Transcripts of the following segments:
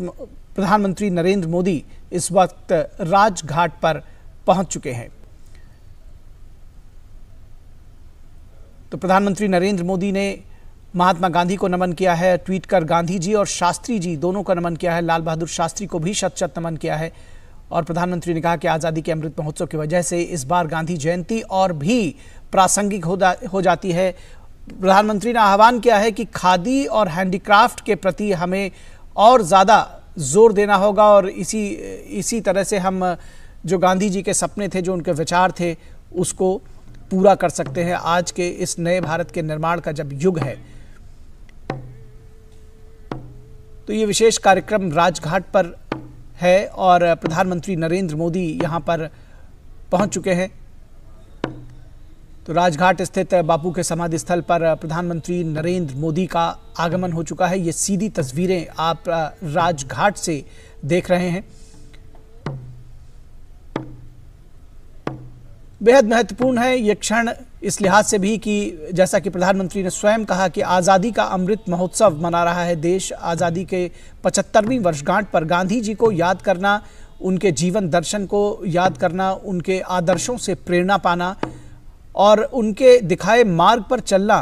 प्रधानमंत्री नरेंद्र मोदी इस वक्त राजघाट पर पहुंच चुके हैं तो प्रधानमंत्री नरेंद्र मोदी ने महात्मा गांधी को नमन किया है ट्वीट कर गांधी जी और शास्त्री जी दोनों का नमन किया है लाल बहादुर शास्त्री को भी शत शत नमन किया है और प्रधानमंत्री ने कहा कि आज़ादी के अमृत महोत्सव की वजह से इस बार गांधी जयंती और भी प्रासंगिक हो, हो जाती है प्रधानमंत्री ने आह्वान किया है कि खादी और हैंडीक्राफ्ट के प्रति हमें और ज़्यादा जोर देना होगा और इसी इसी तरह से हम जो गांधी जी के सपने थे जो उनके विचार थे उसको पूरा कर सकते हैं आज के इस नए भारत के निर्माण का जब युग है तो ये विशेष कार्यक्रम राजघाट पर है और प्रधानमंत्री नरेंद्र मोदी यहाँ पर पहुँच चुके हैं तो राजघाट स्थित बापू के समाधि स्थल पर प्रधानमंत्री नरेंद्र मोदी का आगमन हो चुका है ये सीधी तस्वीरें आप राजघाट से देख रहे हैं बेहद महत्वपूर्ण है ये क्षण इस लिहाज से भी कि जैसा कि प्रधानमंत्री ने स्वयं कहा कि आज़ादी का अमृत महोत्सव मना रहा है देश आज़ादी के पचहत्तरवीं वर्षगांठ पर गांधी जी को याद करना उनके जीवन दर्शन को याद करना उनके आदर्शों से प्रेरणा पाना और उनके दिखाए मार्ग पर चलना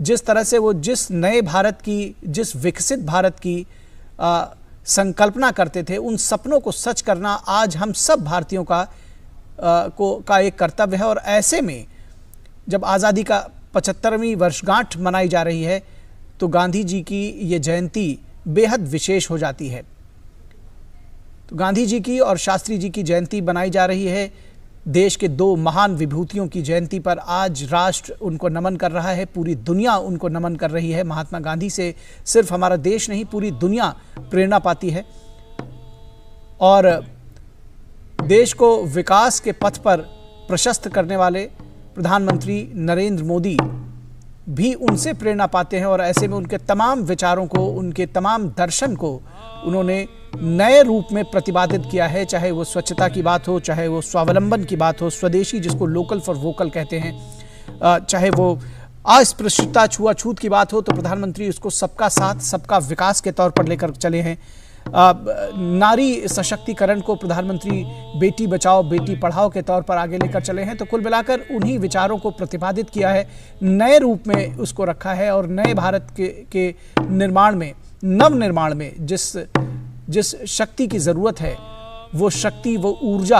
जिस तरह से वो जिस नए भारत की जिस विकसित भारत की आ, संकल्पना करते थे उन सपनों को सच करना आज हम सब भारतीयों का आ, को का एक कर्तव्य है और ऐसे में जब आज़ादी का पचहत्तरवीं वर्षगांठ मनाई जा रही है तो गांधी जी की ये जयंती बेहद विशेष हो जाती है तो गांधी जी की और शास्त्री जी की जयंती मनाई जा रही है देश के दो महान विभूतियों की जयंती पर आज राष्ट्र उनको नमन कर रहा है पूरी दुनिया उनको नमन कर रही है महात्मा गांधी से सिर्फ हमारा देश नहीं पूरी दुनिया प्रेरणा पाती है और देश को विकास के पथ पर प्रशस्त करने वाले प्रधानमंत्री नरेंद्र मोदी भी उनसे प्रेरणा पाते हैं और ऐसे में उनके तमाम विचारों को उनके तमाम दर्शन को उन्होंने नए रूप में प्रतिपादित किया है चाहे वो स्वच्छता की बात हो चाहे वो स्वावलंबन की बात हो स्वदेशी जिसको लोकल फॉर वोकल कहते हैं चाहे वो अस्पृश्यता छुआछूत की बात हो तो प्रधानमंत्री उसको सबका साथ सबका विकास के तौर पर लेकर चले हैं नारी सशक्तिकरण को प्रधानमंत्री बेटी बचाओ बेटी पढ़ाओ के तौर पर आगे लेकर चले हैं तो कुल मिलाकर उन्हीं विचारों को प्रतिपादित किया है नए रूप में उसको रखा है और नए भारत के के निर्माण में नव निर्माण में जिस जिस शक्ति की ज़रूरत है वो शक्ति वो ऊर्जा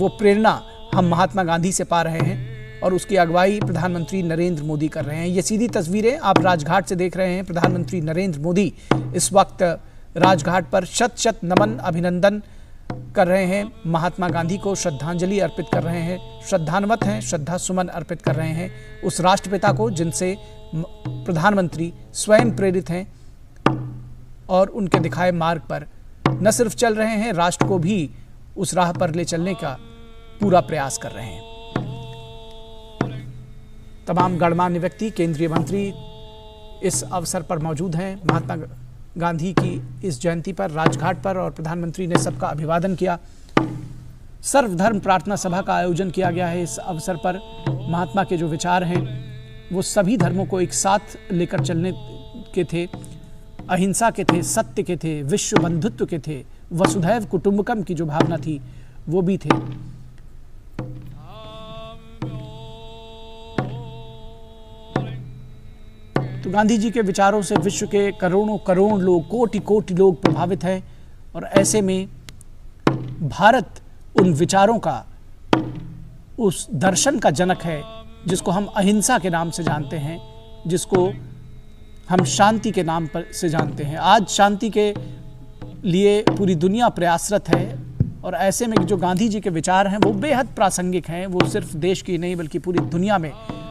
वो प्रेरणा हम महात्मा गांधी से पा रहे हैं और उसकी अगुवाई प्रधानमंत्री नरेंद्र मोदी कर रहे हैं ये सीधी तस्वीरें आप राजघाट से देख रहे हैं प्रधानमंत्री नरेंद्र मोदी इस वक्त राजघाट पर शत शत नमन अभिनंदन कर रहे हैं महात्मा गांधी को श्रद्धांजलि अर्पित कर रहे हैं श्रद्धानवत हैं श्रद्धा सुमन अर्पित कर रहे हैं उस राष्ट्रपिता को जिनसे प्रधानमंत्री स्वयं प्रेरित हैं और उनके दिखाए मार्ग पर न सिर्फ चल रहे हैं राष्ट्र को भी उस राह पर ले चलने का पूरा प्रयास कर रहे हैं तमाम गणमान्य व्यक्ति केंद्रीय मंत्री इस अवसर पर मौजूद हैं महात्मा गांधी की इस जयंती पर राजघाट पर और प्रधानमंत्री ने सबका अभिवादन किया सर्वधर्म प्रार्थना सभा का आयोजन किया गया है इस अवसर पर महात्मा के जो विचार हैं वो सभी धर्मों को एक साथ लेकर चलने के थे अहिंसा के थे सत्य के थे विश्व बंधुत्व के थे वसुधैव कुटुंबकम की जो भावना थी वो भी थे तो गांधी जी के विचारों से विश्व के करोड़ों करोड़ लोग कोटि कोटि लोग प्रभावित हैं और ऐसे में भारत उन विचारों का उस दर्शन का जनक है जिसको हम अहिंसा के नाम से जानते हैं जिसको हम शांति के नाम पर से जानते हैं आज शांति के लिए पूरी दुनिया प्रयासरत है और ऐसे में जो गांधी जी के विचार हैं वो बेहद प्रासंगिक हैं वो सिर्फ देश की नहीं बल्कि पूरी दुनिया में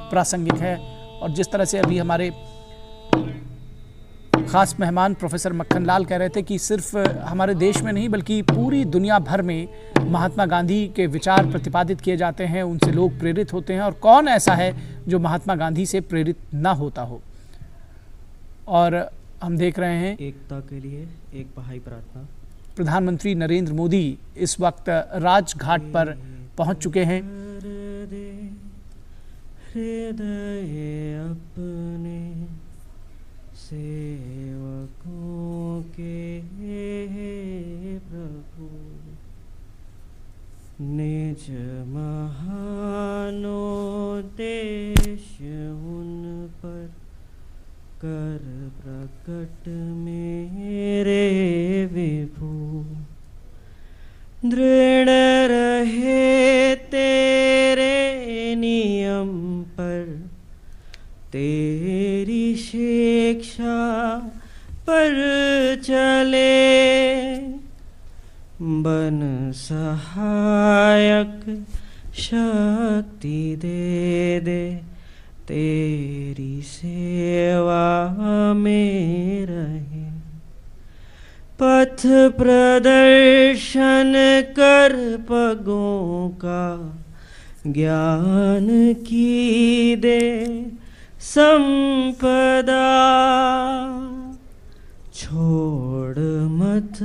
प्रासंगिक है और जिस तरह से अभी हमारे ख़ास मेहमान प्रोफेसर मक्खन लाल कह रहे थे कि सिर्फ हमारे देश में नहीं बल्कि पूरी दुनिया भर में महात्मा गांधी के विचार प्रतिपादित किए जाते हैं उनसे लोग प्रेरित होते हैं और कौन ऐसा है जो महात्मा गांधी से प्रेरित ना होता हो और हम देख रहे हैं एकता के लिए एक पहाई प्रार्थना प्रधानमंत्री नरेंद्र मोदी इस वक्त राजघाट पर पहुंच चुके हैं अपने सेवकों के प्रभु निज महानो देश उन पर कर प्रकट मेरे विभू दृढ़ रहे प्रदर्शन कर पगों का ज्ञान की दे संपदा छोड़ मत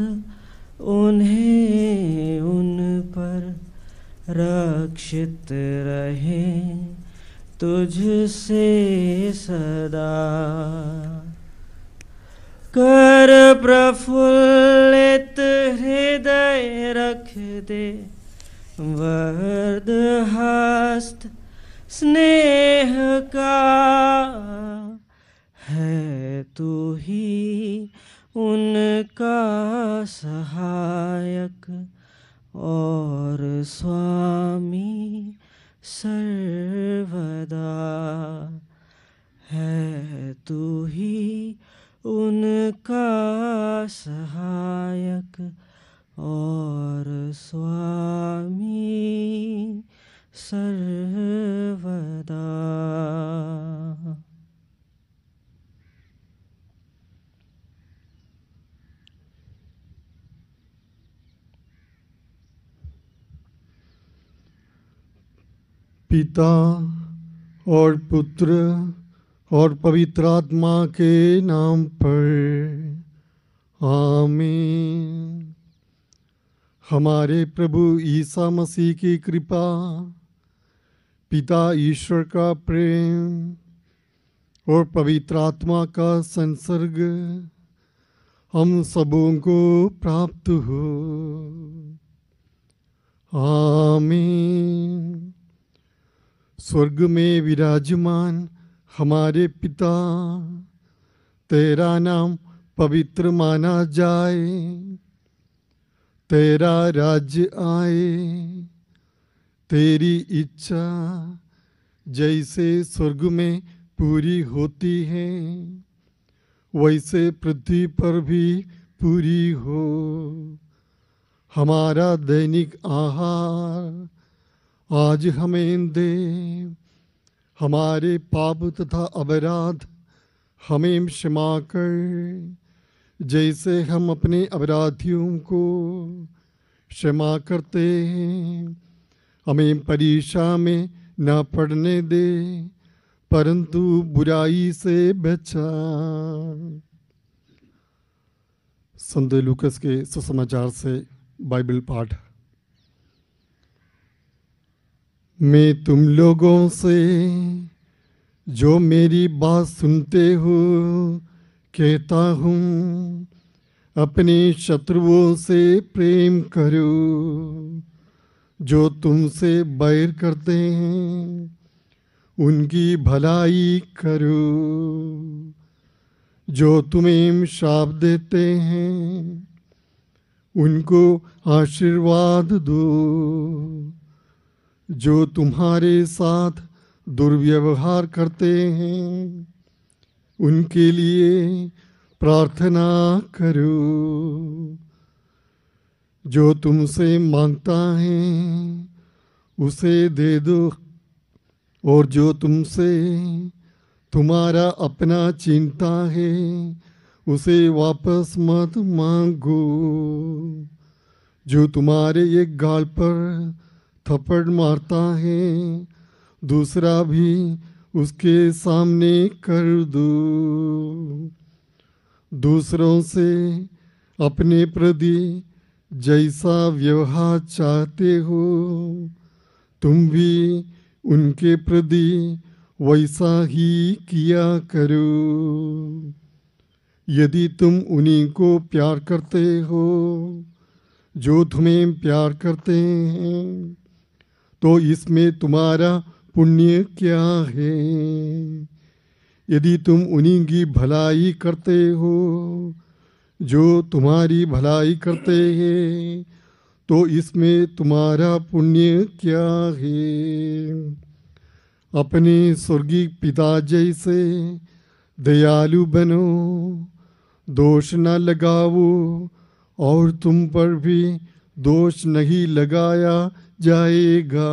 उन्हें उन पर रक्षित रहे तुझसे सदा कर प्रफुल्लित हृदय रख दे वर्द हस्त स्नेह का है तू ही उनका सहायक और स्वामी सर्वदा है तू ही उनका सहायक और स्वामी सर्वदा पिता और पुत्र और पवित्र आत्मा के नाम पर आमीन हमारे प्रभु ईसा मसीह की कृपा पिता ईश्वर का प्रेम और पवित्र आत्मा का संसर्ग हम सबों को प्राप्त हो आमीन स्वर्ग में विराजमान हमारे पिता तेरा नाम पवित्र माना जाए तेरा राज्य आए तेरी इच्छा जैसे स्वर्ग में पूरी होती है वैसे पृथ्वी पर भी पूरी हो हमारा दैनिक आहार आज हमें दे हमारे पाप तथा अपराध हमें क्षमा कर जैसे हम अपने अपराधियों को क्षमा करते हैं हमें परीक्षा में न पढ़ने दे परंतु बुराई से बचा संत लूकस के सुसमाचार से बाइबल पाठ मैं तुम लोगों से जो मेरी बात सुनते हो कहता हूँ अपने शत्रुओं से प्रेम करो जो तुमसे बैर करते हैं उनकी भलाई करो जो तुम्हें शाप देते हैं उनको आशीर्वाद दो जो तुम्हारे साथ दुर्व्यवहार करते हैं उनके लिए प्रार्थना करो जो तुमसे मांगता है उसे दे दो और जो तुमसे तुम्हारा अपना चिंता है उसे वापस मत मांगो जो तुम्हारे एक गाल पर थप्पड़ मारता है दूसरा भी उसके सामने कर दो दूसरों से अपने प्रति जैसा व्यवहार चाहते हो तुम भी उनके प्रति वैसा ही किया करो यदि तुम उन्हीं को प्यार करते हो जो तुम्हें प्यार करते हैं तो इसमें तुम्हारा पुण्य क्या है यदि तुम उन्हीं की भलाई करते हो जो तुम्हारी भलाई करते हैं तो इसमें तुम्हारा पुण्य क्या है अपने स्वर्गीय पिता जैसे दयालु बनो दोष न लगाओ और तुम पर भी दोष नहीं लगाया जाएगा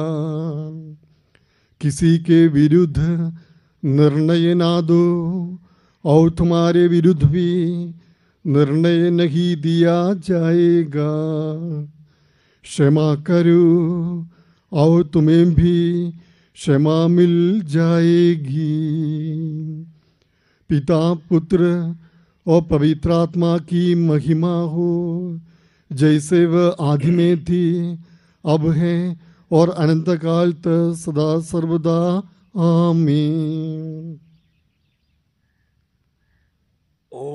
किसी के विरुद्ध निर्णय ना दो और तुम्हारे विरुद्ध भी निर्णय नहीं दिया जाएगा क्षमा करो और तुम्हें भी क्षमा मिल जाएगी पिता पुत्र और पवित्र आत्मा की महिमा हो जैसे वह आदि में थी अब हैं और अनंत काल तक सदा सर्वदा आमीन ओ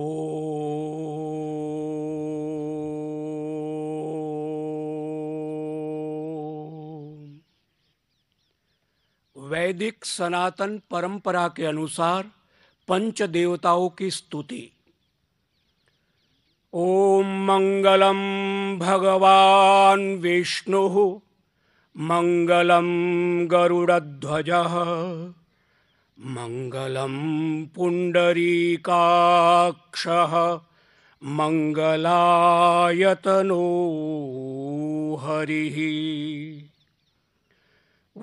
वैदिक सनातन परंपरा के अनुसार पंच देवताओं की स्तुति ओम मंगलम भगवान् विष्णुः मङ्गलं गरुडध्वजः मङ्गलं पुण्डरीकाक्षः मङ्गलायतनो हरिः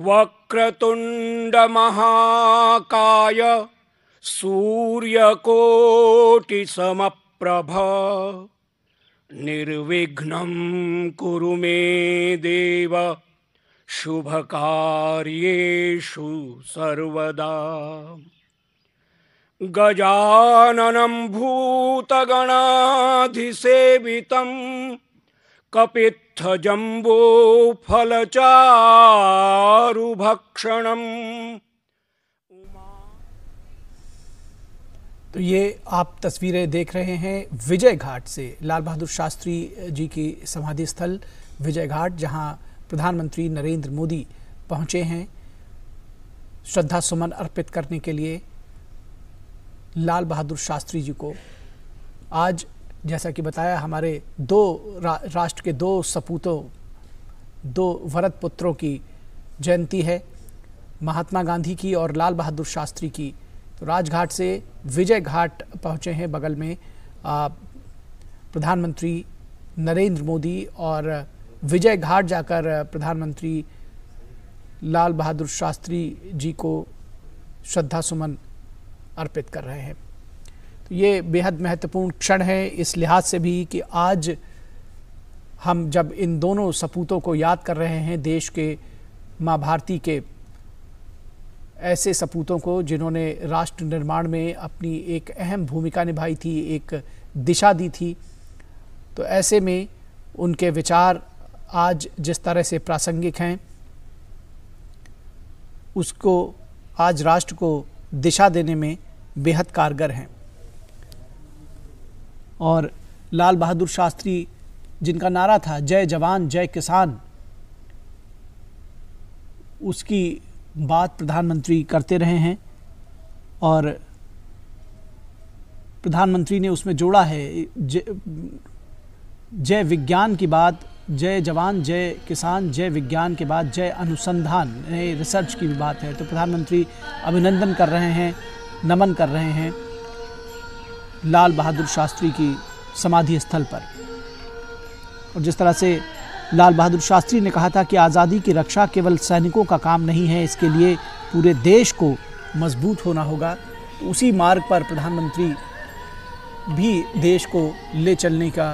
वक्रतुण्डमहाकाय सूर्यकोटिसमप्रभ निर्विघ्न कुरु मे देव शुभ कार्यु सर्वदा गजाननम गजाननं भूतगणाधिसेवितं कपित्थजम्बोफलचारुभक्षणम् तो ये आप तस्वीरें देख रहे हैं विजय घाट से लाल बहादुर शास्त्री जी की समाधि स्थल विजय घाट जहां प्रधानमंत्री नरेंद्र मोदी पहुंचे हैं श्रद्धा सुमन अर्पित करने के लिए लाल बहादुर शास्त्री जी को आज जैसा कि बताया हमारे दो रा, राष्ट्र के दो सपूतों दो वरद पुत्रों की जयंती है महात्मा गांधी की और लाल बहादुर शास्त्री की तो राजघाट से विजय घाट पहुंचे हैं बगल में प्रधानमंत्री नरेंद्र मोदी और विजय घाट जाकर प्रधानमंत्री लाल बहादुर शास्त्री जी को श्रद्धा सुमन अर्पित कर रहे हैं तो ये बेहद महत्वपूर्ण क्षण है इस लिहाज से भी कि आज हम जब इन दोनों सपूतों को याद कर रहे हैं देश के माँ भारती के ऐसे सपूतों को जिन्होंने राष्ट्र निर्माण में अपनी एक अहम भूमिका निभाई थी एक दिशा दी थी तो ऐसे में उनके विचार आज जिस तरह से प्रासंगिक हैं उसको आज राष्ट्र को दिशा देने में बेहद कारगर हैं और लाल बहादुर शास्त्री जिनका नारा था जय जवान जय किसान उसकी बात प्रधानमंत्री करते रहे हैं और प्रधानमंत्री ने उसमें जोड़ा है जय विज्ञान की बात जय जवान जय किसान जय विज्ञान के बाद जय अनुसंधान नए रिसर्च की भी बात है तो प्रधानमंत्री अभिनंदन कर रहे हैं नमन कर रहे हैं लाल बहादुर शास्त्री की समाधि स्थल पर और जिस तरह से लाल बहादुर शास्त्री ने कहा था कि आज़ादी की रक्षा केवल सैनिकों का काम नहीं है इसके लिए पूरे देश को मजबूत होना होगा उसी मार्ग पर प्रधानमंत्री भी देश को ले चलने का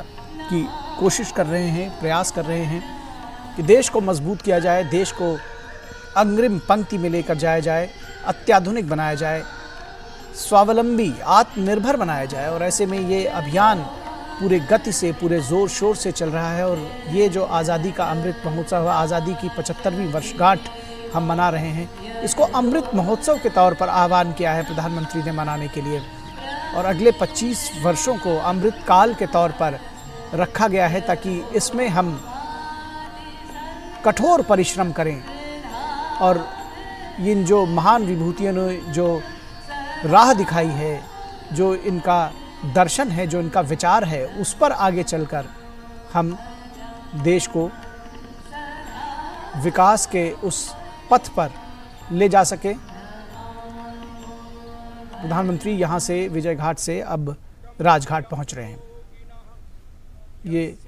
की कोशिश कर रहे हैं प्रयास कर रहे हैं कि देश को मजबूत किया जाए देश को अग्रिम पंक्ति में लेकर जाया जाए अत्याधुनिक बनाया जाए स्वावलंबी आत्मनिर्भर बनाया जाए और ऐसे में ये अभियान पूरे गति से पूरे ज़ोर शोर से चल रहा है और ये जो आज़ादी का अमृत महोत्सव है आज़ादी की पचहत्तरवीं वर्षगांठ हम मना रहे हैं इसको अमृत महोत्सव के तौर पर आह्वान किया है प्रधानमंत्री ने मनाने के लिए और अगले 25 वर्षों को अमृत काल के तौर पर रखा गया है ताकि इसमें हम कठोर परिश्रम करें और इन जो महान विभूतियों ने जो राह दिखाई है जो इनका दर्शन है जो इनका विचार है उस पर आगे चलकर हम देश को विकास के उस पथ पर ले जा सके प्रधानमंत्री यहां से विजय घाट से अब राजघाट पहुंच रहे हैं ये